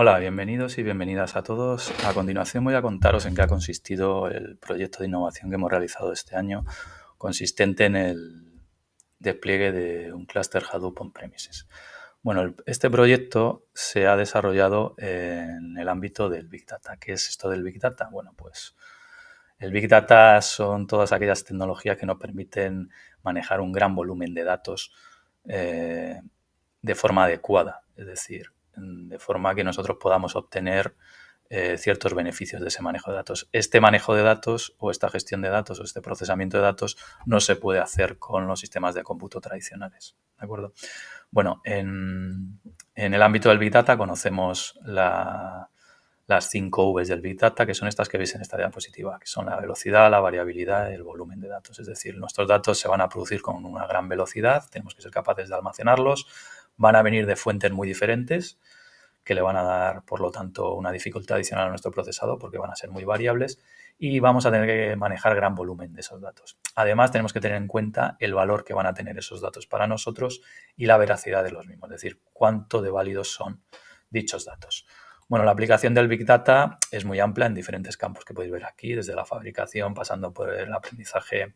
Hola, bienvenidos y bienvenidas a todos. A continuación voy a contaros en qué ha consistido el proyecto de innovación que hemos realizado este año, consistente en el despliegue de un clúster Hadoop on-premises. Bueno, este proyecto se ha desarrollado en el ámbito del Big Data. ¿Qué es esto del Big Data? Bueno, pues el Big Data son todas aquellas tecnologías que nos permiten manejar un gran volumen de datos eh, de forma adecuada. Es decir, de forma que nosotros podamos obtener eh, ciertos beneficios de ese manejo de datos. Este manejo de datos o esta gestión de datos o este procesamiento de datos no se puede hacer con los sistemas de cómputo tradicionales. ¿De acuerdo? Bueno, en, el ámbito del Big Data conocemos las cinco Vs del Big Data, que son estas que veis en esta diapositiva, que son la velocidad, la variabilidad y el volumen de datos. Es decir, nuestros datos se van a producir con una gran velocidad, tenemos que ser capaces de almacenarlos, van a venir de fuentes muy diferentes que le van a dar, por lo tanto, una dificultad adicional a nuestro procesado porque van a ser muy variables y vamos a tener que manejar gran volumen de esos datos. Además, tenemos que tener en cuenta el valor que van a tener esos datos para nosotros y la veracidad de los mismos, es decir, cuánto de válidos son dichos datos. Bueno, la aplicación del Big Data es muy amplia en diferentes campos que podéis ver aquí, desde la fabricación, pasando por el aprendizaje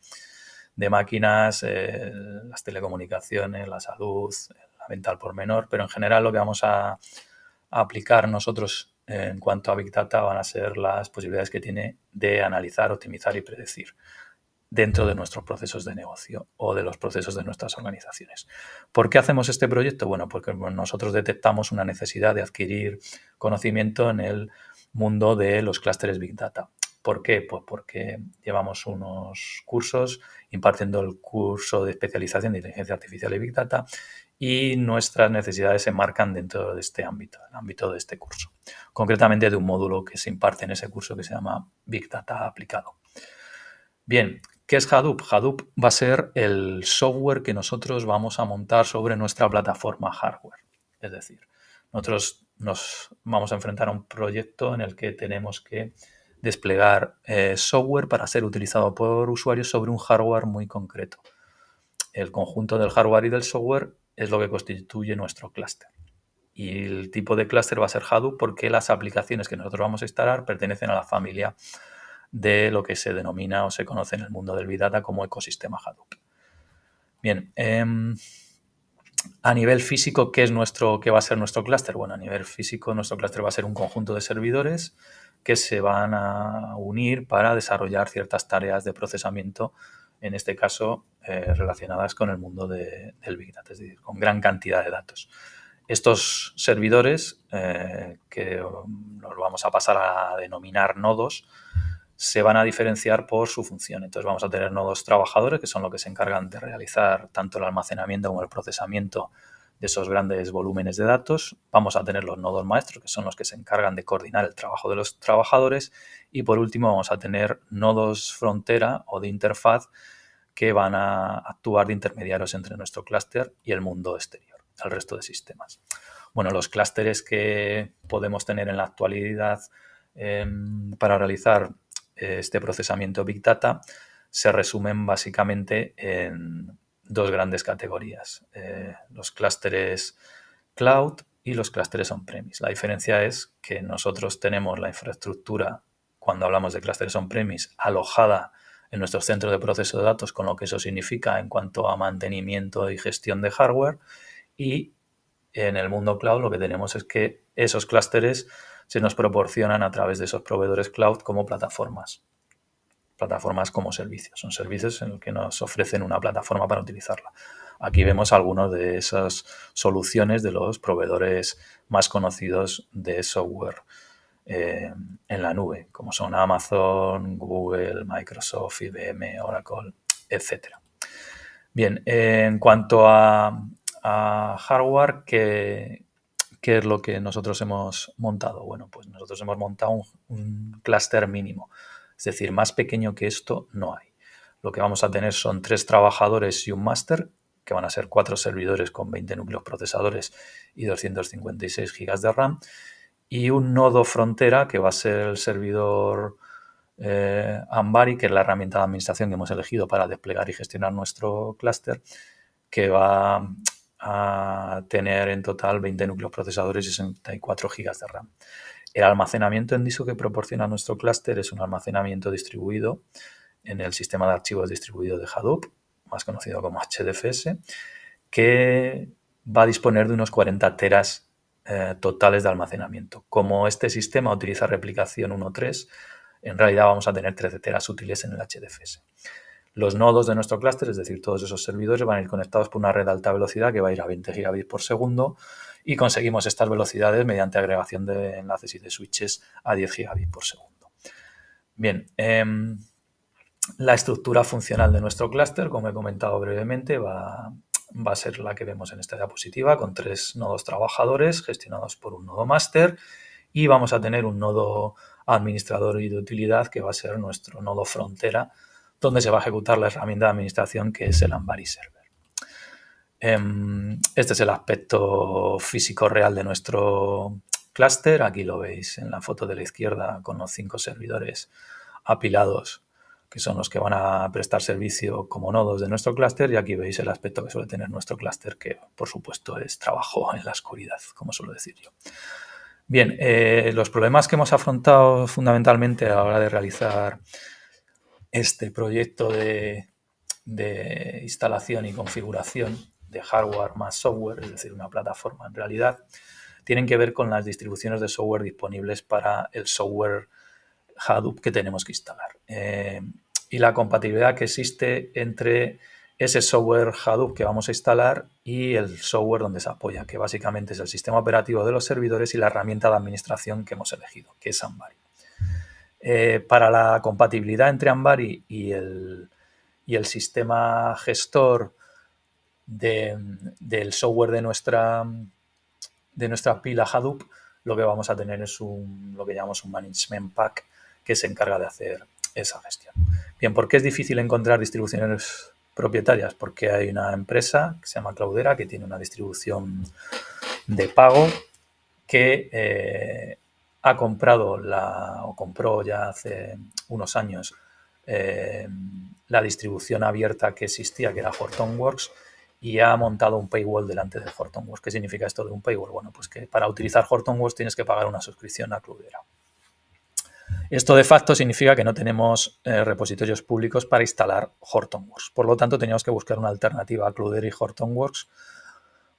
de máquinas, eh, las telecomunicaciones, la salud, mental por menor, pero en general lo que vamos a aplicar nosotros en cuanto a Big Data van a ser las posibilidades que tiene de analizar, optimizar y predecir dentro de nuestros procesos de negocio o de los procesos de nuestras organizaciones. ¿Por qué hacemos este proyecto? Bueno, porque nosotros detectamos una necesidad de adquirir conocimiento en el mundo de los clústeres Big Data. ¿Por qué? Pues porque llevamos unos cursos impartiendo el curso de especialización de inteligencia artificial y Big Data y nuestras necesidades se marcan dentro de este ámbito, el ámbito de este curso, concretamente de un módulo que se imparte en ese curso que se llama Big Data aplicado. Bien, ¿qué es Hadoop? Hadoop va a ser el software que nosotros vamos a montar sobre nuestra plataforma hardware. Es decir, nosotros nos vamos a enfrentar a un proyecto en el que tenemos que desplegar eh, software para ser utilizado por usuarios sobre un hardware muy concreto. El conjunto del hardware y del software es lo que constituye nuestro clúster. Y el tipo de clúster va a ser Hadoop porque las aplicaciones que nosotros vamos a instalar pertenecen a la familia de lo que se denomina o se conoce en el mundo del Big Data como ecosistema Hadoop. Bien, em, a nivel físico, ¿qué es nuestro, va a ser nuestro clúster? Bueno, a nivel físico, nuestro clúster va a ser un conjunto de servidores que se van a unir para desarrollar ciertas tareas de procesamiento, en este caso eh, relacionadas con el mundo del Big Data, es decir, con gran cantidad de datos. Estos servidores, eh, que nos vamos a pasar a denominar nodos, se van a diferenciar por su función. Entonces vamos a tener nodos trabajadores que son los que se encargan de realizar tanto el almacenamiento como el procesamiento de esos grandes volúmenes de datos. Vamos a tener los nodos maestros que son los que se encargan de coordinar el trabajo de los trabajadores. Y por último vamos a tener nodos frontera o de interfaz que van a actuar de intermediarios entre nuestro clúster y el mundo exterior, el resto de sistemas. Bueno, los clústeres que podemos tener en la actualidad em, para realizar este procesamiento Big Data se resumen básicamente en dos grandes categorías, eh, los clústeres cloud y los clústeres on-premise. La diferencia es que nosotros tenemos la infraestructura, cuando hablamos de clústeres on-premise, alojada en nuestros centros de proceso de datos, con lo que eso significa en cuanto a mantenimiento y gestión de hardware. Y en el mundo cloud lo que tenemos es que esos clústeres se nos proporcionan a través de esos proveedores cloud como plataformas. Plataformas como servicios. Son servicios en los que nos ofrecen una plataforma para utilizarla. Aquí vemos algunas de esas soluciones de los proveedores más conocidos de software eh, en la nube, como son Amazon, Google, Microsoft, IBM, Oracle, etc. Bien, en cuanto a hardware, que ¿Qué es lo que nosotros hemos montado? Bueno, pues nosotros hemos montado un, clúster mínimo. Es decir, más pequeño que esto no hay. Lo que vamos a tener son tres trabajadores y un máster, que van a ser cuatro servidores con 20 núcleos procesadores y 256 GB de RAM, y un nodo frontera que va a ser el servidor eh, Ambari, que es la herramienta de administración que hemos elegido para desplegar y gestionar nuestro clúster, que va a tener en total 20 núcleos procesadores y 64 GB de RAM. El almacenamiento en disco que proporciona nuestro clúster es un almacenamiento distribuido en el sistema de archivos distribuido de Hadoop, más conocido como HDFS, que va a disponer de unos 40 teras eh, totales de almacenamiento. Como este sistema utiliza replicación 1.3, en realidad vamos a tener 13 teras útiles en el HDFS los nodos de nuestro clúster, es decir, todos esos servidores van a ir conectados por una red de alta velocidad que va a ir a 20 gigabits por segundo y conseguimos estas velocidades mediante agregación de enlaces y de switches a 10 gigabits por segundo. Bien, em, la estructura funcional de nuestro clúster, como he comentado brevemente, va, va a ser la que vemos en esta diapositiva, con tres nodos trabajadores gestionados por un nodo máster y vamos a tener un nodo administrador y de utilidad que va a ser nuestro nodo frontera donde se va a ejecutar la herramienta de administración que es el Ambari Server. Em, este es el aspecto físico real de nuestro clúster. Aquí lo veis en la foto de la izquierda con los cinco servidores apilados que son los que van a prestar servicio como nodos de nuestro clúster y aquí veis el aspecto que suele tener nuestro clúster que por supuesto es trabajo en la oscuridad, como suelo decir yo. Bien, eh, los problemas que hemos afrontado fundamentalmente a la hora de realizar este proyecto de, instalación y configuración de hardware más software, es decir, una plataforma en realidad, tienen que ver con las distribuciones de software disponibles para el software Hadoop que tenemos que instalar. Eh, y la compatibilidad que existe entre ese software Hadoop que vamos a instalar y el software donde se apoya, que básicamente es el sistema operativo de los servidores y la herramienta de administración que hemos elegido, que es Ambari. Eh, para la compatibilidad entre Ambari y el, y el sistema gestor del software de nuestra, de nuestra pila Hadoop, lo que vamos a tener es un, lo que llamamos un Management Pack que se encarga de hacer esa gestión. Bien, ¿por qué es difícil encontrar distribuciones propietarias? Porque hay una empresa que se llama Cloudera que tiene una distribución de pago que eh, ha comprado la, o compró ya hace unos años eh, la distribución abierta que existía, que era Hortonworks, y ha montado un paywall delante de Hortonworks. ¿Qué significa esto de un paywall? Bueno, pues que para utilizar Hortonworks tienes que pagar una suscripción a Cloudera. Esto de facto significa que no tenemos eh, repositorios públicos para instalar Hortonworks. Por lo tanto, teníamos que buscar una alternativa a Cloudera y Hortonworks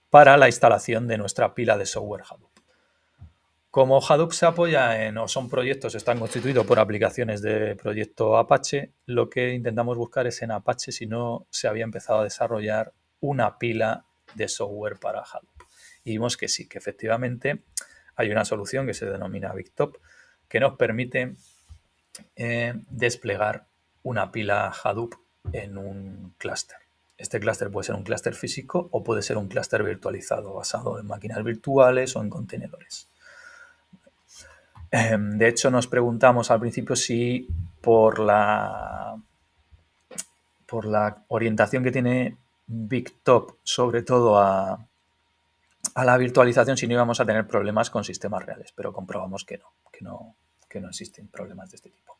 para la instalación de nuestra pila de software Hadoop. Como Hadoop se apoya en, eh, o son proyectos, están constituidos por aplicaciones de proyecto Apache, lo que intentamos buscar es en Apache si no se había empezado a desarrollar una pila de software para Hadoop. Y vimos que sí, que efectivamente hay una solución que se denomina BigTop, que nos permite eh, desplegar una pila Hadoop en un clúster. Este clúster puede ser un clúster físico o puede ser un clúster virtualizado basado en máquinas virtuales o en contenedores. Em, de hecho, nos preguntamos al principio si por la, por la orientación que tiene BigTop, sobre todo a, la virtualización, si no íbamos a tener problemas con sistemas reales, pero comprobamos que no, que no, no existen problemas de este tipo.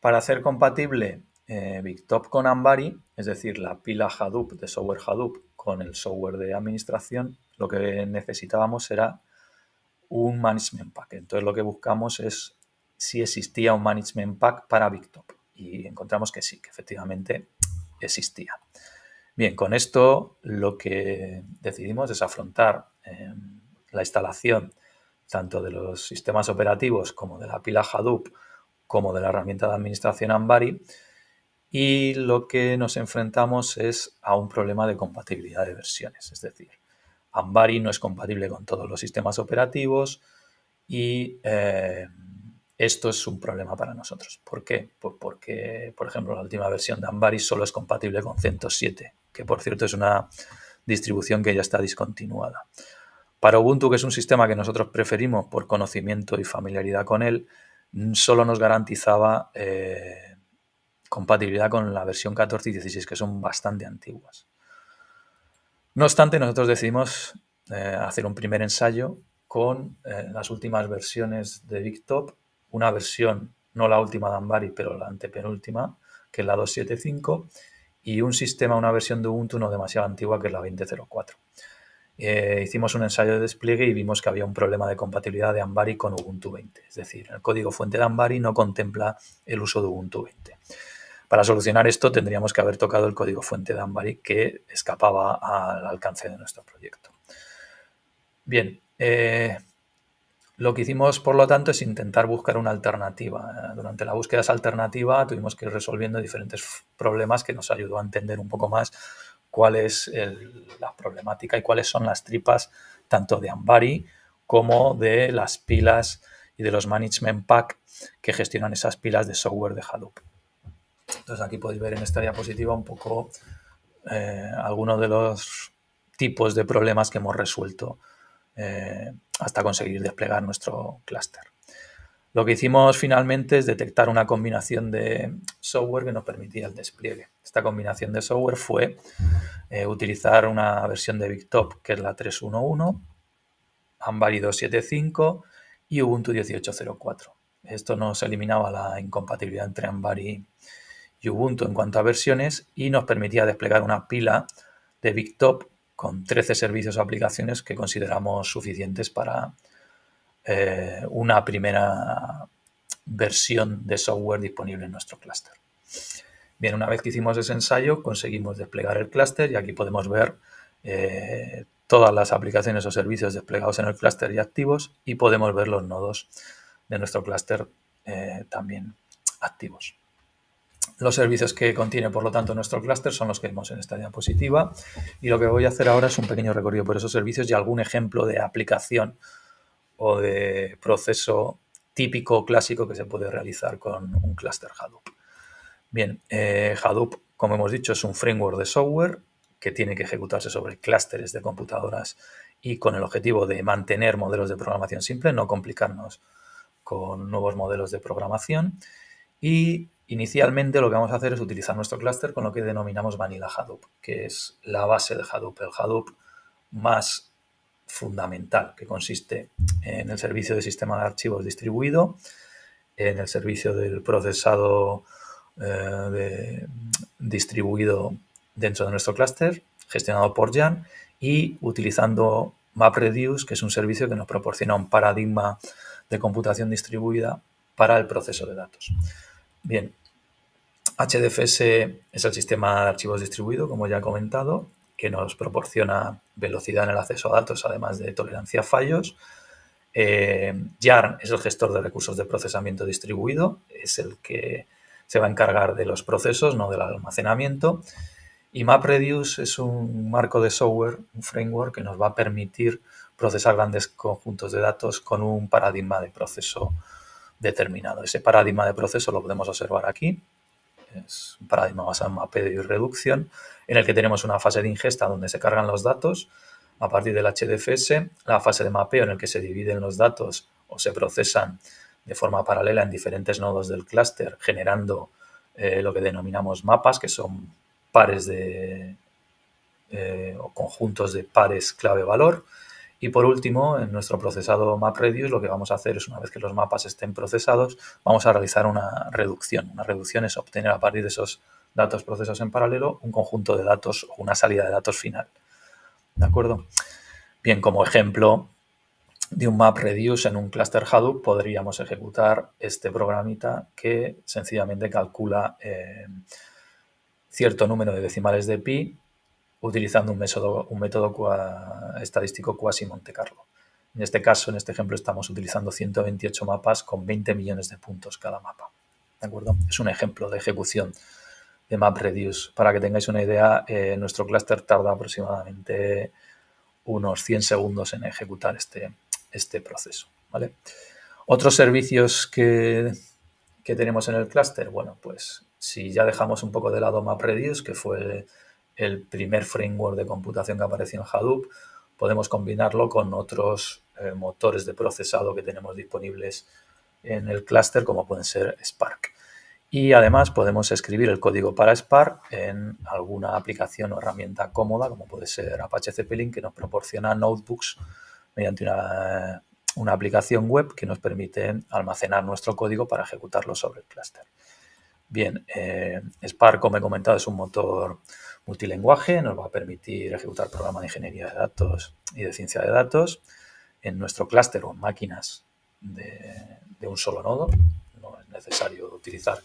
Para hacer compatible eh, BigTop con Ambari, es decir, la pila Hadoop de software Hadoop con el software de administración, lo que necesitábamos era un management pack. Entonces lo que buscamos es si existía un management pack para Bigtop y encontramos que sí, que efectivamente existía. Bien, con esto lo que decidimos es afrontar em, la instalación tanto de los sistemas operativos como de la pila Hadoop como de la herramienta de administración Ambari y lo que nos enfrentamos es a un problema de compatibilidad de versiones, es decir, Ambari no es compatible con todos los sistemas operativos y eh, esto es un problema para nosotros. ¿Por qué? porque, por ejemplo, la última versión de Ambari solo es compatible con 107, que por cierto es una distribución que ya está discontinuada. Para Ubuntu, que es un sistema que nosotros preferimos por conocimiento y familiaridad con él, solo nos garantizaba eh, compatibilidad con la versión 14 y 16, que son bastante antiguas. No obstante, nosotros decidimos eh, hacer un primer ensayo con eh, las últimas versiones de BigTop, una versión, no la última de Ambari, pero la antepenúltima, que es la 275, y un sistema, una versión de Ubuntu no demasiado antigua, que es la 2004. Eh, hicimos un ensayo de despliegue y vimos que había un problema de compatibilidad de Ambari con Ubuntu 20. Es decir, el código fuente de Ambari no contempla el uso de Ubuntu 20. Para solucionar esto tendríamos que haber tocado el código fuente de Ambari que escapaba al alcance de nuestro proyecto. Bien, eh, lo que hicimos por lo tanto es intentar buscar una alternativa. Durante la búsqueda de esa alternativa tuvimos que ir resolviendo diferentes problemas que nos ayudó a entender un poco más cuál es la problemática y cuáles son las tripas tanto de Ambari como de las pilas y de los management pack que gestionan esas pilas de software de Hadoop. Entonces aquí podéis ver en esta diapositiva un poco eh, algunos de los tipos de problemas que hemos resuelto eh, hasta conseguir desplegar nuestro clúster. Lo que hicimos finalmente es detectar una combinación de software que nos permitía el despliegue. Esta combinación de software fue eh, utilizar una versión de BigTop que es la 3.1.1, Ambari 2.7.5 y Ubuntu 18.04. Esto nos eliminaba la incompatibilidad entre Ambari Ubuntu en cuanto a versiones y nos permitía desplegar una pila de BigTop con 13 servicios o aplicaciones que consideramos suficientes para eh, una primera versión de software disponible en nuestro clúster. Bien, una vez que hicimos ese ensayo, conseguimos desplegar el clúster y aquí podemos ver eh, todas las aplicaciones o servicios desplegados en el clúster y activos y podemos ver los nodos de nuestro clúster eh, también activos. Los servicios que contiene, por lo tanto, nuestro clúster son los que vemos en esta diapositiva. Y lo que voy a hacer ahora es un pequeño recorrido por esos servicios y algún ejemplo de aplicación o de proceso típico clásico que se puede realizar con un clúster Hadoop. Bien, eh, Hadoop, como hemos dicho, es un framework de software que tiene que ejecutarse sobre clústeres de computadoras y con el objetivo de mantener modelos de programación simple, no complicarnos con nuevos modelos de programación. Y Inicialmente lo que vamos a hacer es utilizar nuestro clúster con lo que denominamos Vanilla Hadoop, que es la base de Hadoop, el Hadoop más fundamental, que consiste en el servicio de sistema de archivos distribuido, en el servicio del procesado eh, distribuido dentro de nuestro clúster, gestionado por Jan, y utilizando MapReduce, que es un servicio que nos proporciona un paradigma de computación distribuida para el proceso de datos. Bien, HDFS es el sistema de archivos distribuido, como ya he comentado, que nos proporciona velocidad en el acceso a datos, además de tolerancia a fallos. Eh, YARN es el gestor de recursos de procesamiento distribuido, es el que se va a encargar de los procesos, no del almacenamiento. Y MapReduce es un marco de software, un framework que nos va a permitir procesar grandes conjuntos de datos con un paradigma de proceso determinado. Ese paradigma de proceso lo podemos observar aquí. Es un paradigma basado en mapeo y reducción, en el que tenemos una fase de ingesta donde se cargan los datos a partir del HDFS, la fase de mapeo en el que se dividen los datos o se procesan de forma paralela en diferentes nodos del clúster, generando eh, lo que denominamos mapas, que son pares de eh, o conjuntos de pares clave-valor y por último, en nuestro procesado MapReduce lo que vamos a hacer es, una vez que los mapas estén procesados, vamos a realizar una reducción. Una reducción es obtener a partir de esos datos procesados en paralelo un conjunto de datos o una salida de datos final. ¿De acuerdo? Bien, como ejemplo de un MapReduce en un cluster Hadoop podríamos ejecutar este programita que sencillamente calcula eh, cierto número de decimales de pi utilizando un método, un método estadístico cuasi Monte Carlo. En este caso, en este ejemplo, estamos utilizando 128 mapas con 20 millones de puntos cada mapa. ¿De acuerdo? Es un ejemplo de ejecución de MapReduce. Para que tengáis una idea, eh, nuestro clúster tarda aproximadamente unos 100 segundos en ejecutar este, este proceso. ¿vale? Otros servicios que, que tenemos en el clúster, bueno, pues si ya dejamos un poco de lado MapReduce, que fue el primer framework de computación que apareció en Hadoop, podemos combinarlo con otros eh, motores de procesado que tenemos disponibles en el clúster, como pueden ser Spark. Y además podemos escribir el código para Spark en alguna aplicación o herramienta cómoda, como puede ser Apache Zeppelin, que nos proporciona notebooks mediante una, aplicación web que nos permite almacenar nuestro código para ejecutarlo sobre el clúster. Bien, eh, Spark, como he comentado, es un motor Multilenguaje nos va a permitir ejecutar programas de ingeniería de datos y de ciencia de datos en nuestro clúster o en máquinas de, un solo nodo. No es necesario utilizar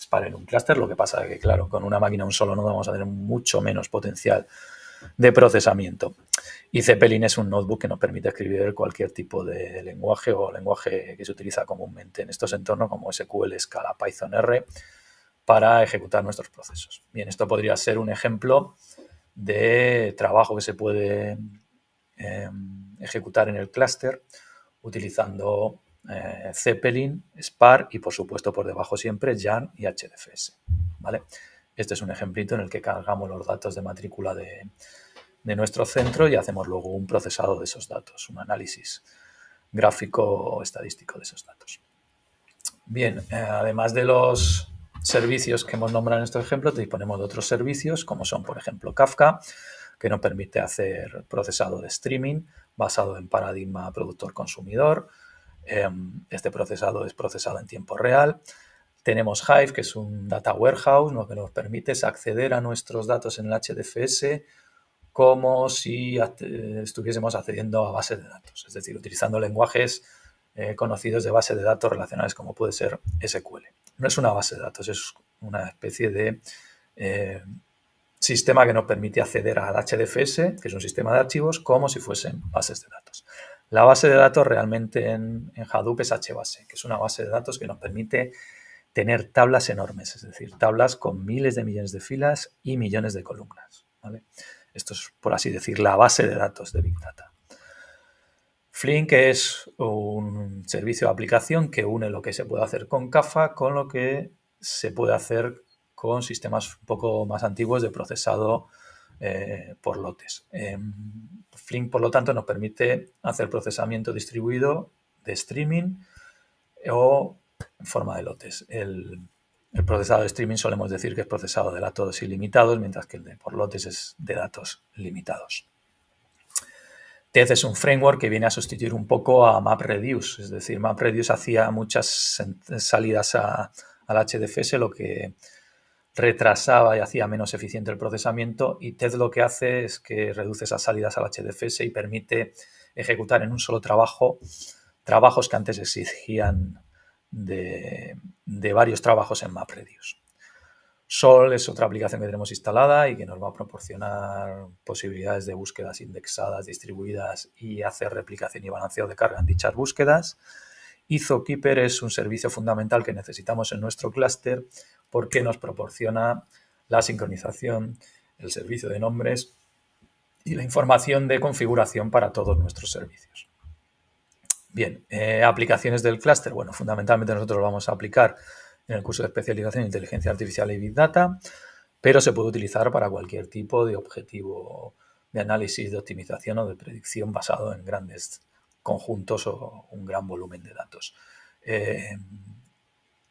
Spark en un clúster, lo que pasa es que, claro, con una máquina un solo nodo vamos a tener mucho menos potencial de procesamiento. Y Zeppelin es un notebook que nos permite escribir cualquier tipo de lenguaje o lenguaje que se utiliza comúnmente en estos entornos como SQL, Scala, Python, R, para ejecutar nuestros procesos. Bien, esto podría ser un ejemplo de trabajo que se puede eh, ejecutar en el clúster utilizando eh, Zeppelin, Spark y por supuesto por debajo siempre JAN y HDFS. ¿vale? Este es un ejemplito en el que cargamos los datos de matrícula de, nuestro centro y hacemos luego un procesado de esos datos, un análisis gráfico o estadístico de esos datos. Bien, eh, además de los servicios que hemos nombrado en este ejemplo, disponemos de otros servicios, como son, por ejemplo, Kafka, que nos permite hacer procesado de streaming basado en paradigma productor-consumidor. Em, este procesado es procesado en tiempo real. Tenemos Hive, que es un data warehouse, lo que nos permite es acceder a nuestros datos en el HDFS como si estuviésemos accediendo a bases de datos, es decir, utilizando lenguajes eh, conocidos de bases de datos relacionales como puede ser SQL no es una base de datos, es una especie de eh, sistema que nos permite acceder al HDFS, que es un sistema de archivos, como si fuesen bases de datos. La base de datos realmente en, Hadoop es HBase, que es una base de datos que nos permite tener tablas enormes, es decir, tablas con miles de millones de filas y millones de columnas. Esto es, por así decir, la base de datos de Big Data. Flink es un servicio de aplicación que une lo que se puede hacer con CAFA con lo que se puede hacer con sistemas un poco más antiguos de procesado eh, por lotes. Em, Flink, por lo tanto, nos permite hacer procesamiento distribuido de streaming o en forma de lotes. El, el procesado de streaming solemos decir que es procesado de datos ilimitados, mientras que el de por lotes es de datos limitados. TED es un framework que viene a sustituir un poco a MapReduce. Es decir, MapReduce hacía muchas salidas al HDFS, lo que retrasaba y hacía menos eficiente el procesamiento. Y TED lo que hace es que reduce esas salidas al HDFS y permite ejecutar en un solo trabajo trabajos que antes exigían de, de varios trabajos en MapReduce. Sol es otra aplicación que tenemos instalada y que nos va a proporcionar posibilidades de búsquedas indexadas, distribuidas y hacer replicación y balanceo de carga en dichas búsquedas. Y es un servicio fundamental que necesitamos en nuestro clúster porque nos proporciona la sincronización, el servicio de nombres y la información de configuración para todos nuestros servicios. Bien, eh, aplicaciones del clúster. Bueno, fundamentalmente nosotros vamos a aplicar en el curso de especialización en inteligencia artificial y big data, pero se puede utilizar para cualquier tipo de objetivo de análisis, de optimización o de predicción basado en grandes conjuntos o un gran volumen de datos. Eh,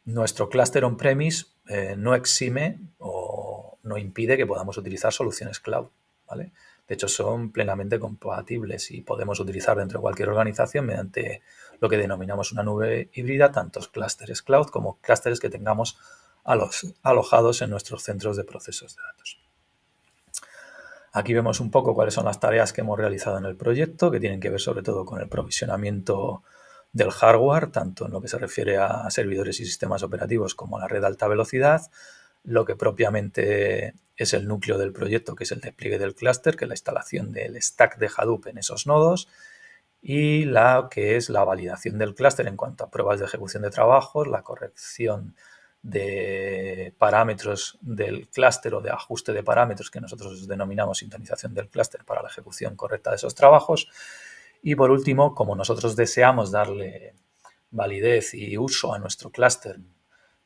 nuestro clúster on-premise eh, no exime o no impide que podamos utilizar soluciones cloud. ¿vale? De hecho, son plenamente compatibles y podemos utilizar dentro de cualquier organización mediante lo que denominamos una nube híbrida, tantos clústeres cloud como clústeres que tengamos alojados en nuestros centros de procesos de datos. Aquí vemos un poco cuáles son las tareas que hemos realizado en el proyecto, que tienen que ver sobre todo con el provisionamiento del hardware, tanto en lo que se refiere a servidores y sistemas operativos como a la red de alta velocidad, lo que propiamente es el núcleo del proyecto, que es el despliegue del clúster, que es la instalación del stack de Hadoop en esos nodos, y la que es la validación del clúster en cuanto a pruebas de ejecución de trabajos, la corrección de parámetros del clúster o de ajuste de parámetros que nosotros denominamos sintonización del clúster para la ejecución correcta de esos trabajos. Y por último, como nosotros deseamos darle validez y uso a nuestro clúster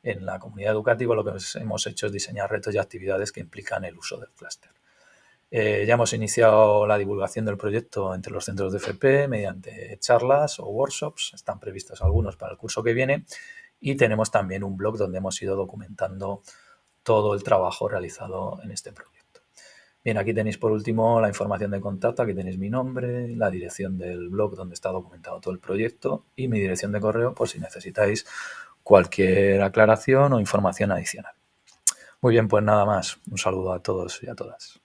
en la comunidad educativa lo que hemos hecho es diseñar retos y actividades que implican el uso del clúster. Eh, ya hemos iniciado la divulgación del proyecto entre los centros de FP mediante charlas o workshops, están previstos algunos para el curso que viene, y tenemos también un blog donde hemos ido documentando todo el trabajo realizado en este proyecto. Bien, aquí tenéis por último la información de contacto, aquí tenéis mi nombre, la dirección del blog donde está documentado todo el proyecto y mi dirección de correo por si necesitáis cualquier aclaración o información adicional. Muy bien, pues nada más. Un saludo a todos y a todas.